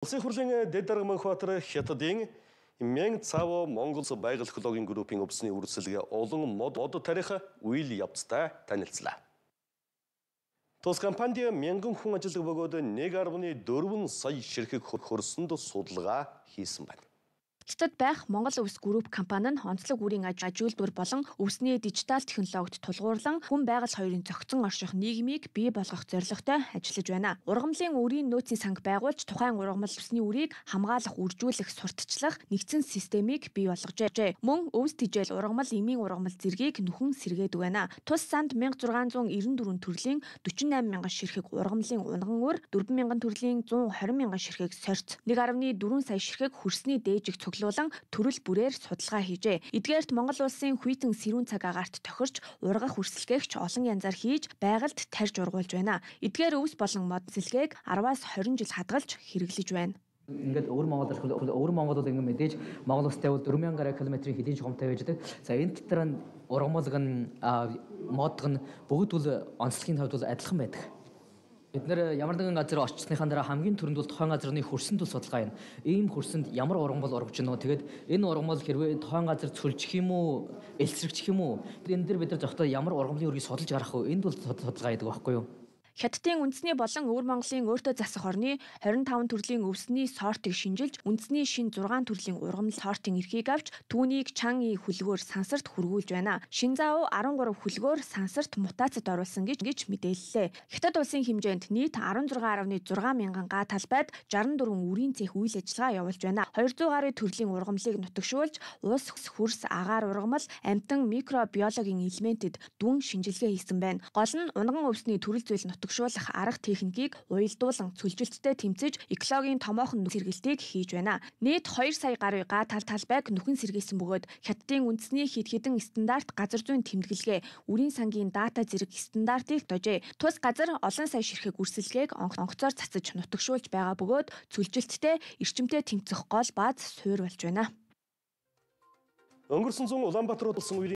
Улсын хурлын Дэд дарга Манхбаатар хятадын Мэн Цаво Монгол байгаль экологийн группийн өвсний үргэлжлэгээ олон мод од тарих үйл явцтай танилцлаа. Тус компанид мянган хүн ажиллах бөгөөд 1.4 сая ширхэг хөрсөнд судалгаа хийсэн байна. Хятадд байх Монгол Өвс Групп компани нь онцлог үрийн аж ажилтнууд болон өвсний дижитал технологид тулгуурлан хүн байгаль хоёрын зохицон орших нийгмийг бий болгох зорилготой ажиллаж байна. Ургамлын үрийн нөөцийн санг байгуулж тухайн ургамал өвсний үрийг хамгаалах, үржүүлэх, сурталчлах нэгдсэн системийг бий болгожээ. Мөн өвс тижэл ургамал, эмийн ургамал зэргийг нүхэн сэргээдэг байна. Тус санд 1694 төрлийн 48 мянган ширхэг ургамлын унган өр, 4 мянган төрлийн 120 мянган ширхэг сорц, 1.4 сая ширхэг хөрсний дээжиг цуглаж чиглүүлэн төрөл бүрээр судалгаа хийжээ. Эдгээрт Монгол улсын хүйтэн сэрүүн цаг агаарт тохирч ургах үрсэлгээгч олон янзаар хийж байгальд тарж ургуулж байна. Эдгээр өвс болон мод зэлгээг 10-аас 20 жил хадгалж хэрэглэж байна ингээд өвөр Монгол өвөр Монгол бол ингээд мэдээж Монгол улстай бол 4000 гаруй километрийн хэдийн жигмтай байж байгаа. За энэ дотор нь ургамлг нь модг нь бүгд бол онцлогийн хувьд бол адилхан байдаг. Бид нэр э, ямар нэгэн газар очсныхаа дараа хамгийн түрүүнд бол тухайн газрын хөрсөн төл судалгаа юм. Ийм хөрсөнд ямар ургамал ургаж гинөө. Тэгээд энэ ургамал хэрвээ тухайн газар цөлжих юм уу, элсрэгчих юм уу? Энд дээр бид нар зөхдөө ямар ургамлын үргийг судалж гарах вэ? Энд бол судалгаа гэдэг багхгүй юу? Хятадын үндэсний болон өвөр Монголын өөртөө засах орны 25 төрлийн өвсний сортыг шинжилж, үндэсний шин 6 төрлийн ургамал сортын эрхийг авч, түүнийг Чанги хүлгээр сансарт хөргүүлж байна. Шинзао 13 хүлгээр сансарт мутацид оруулсан гэж гэж мэдээллээ. Хятад улсын хэмжээнд нийт 16.6 мянган га талбайд 64 үрийн цэх үйл ажиллагаа явуулж байна. 200 гаруй төрлийн ургамлыг нутагшуулж, улс хөрс агаар ургамал, амтан микробиологийн элементэд дүн шинжилгээ хийсэн байна. Гол нь унган өвсний төрөл зүйл нутаг зөвшөөрөх арга техникийг уялдуулан цөлжилттэй тэмцэж экологийн томоохон нөхцөл сэргэлтийг хийж байна. Нийт 2 сая гаруй га тал талбайг нөхөн сэргээсэн бөгөөд хятадын үндэсний хэд хэдэн стандарт газар зүйн тэмдэглэгээ, үрийн сангийн дата зэрэг стандартыг дожээ. Тус газар олон сая ширхэг үрсэлгээг онцгойцоор цацаж нутагшуулж байгаа бөгөөд цөлжилттэй эрчимтэй тэмцэх гол бааз суур болж байна. Өнгөрсөн зун Улаанбаатар улсын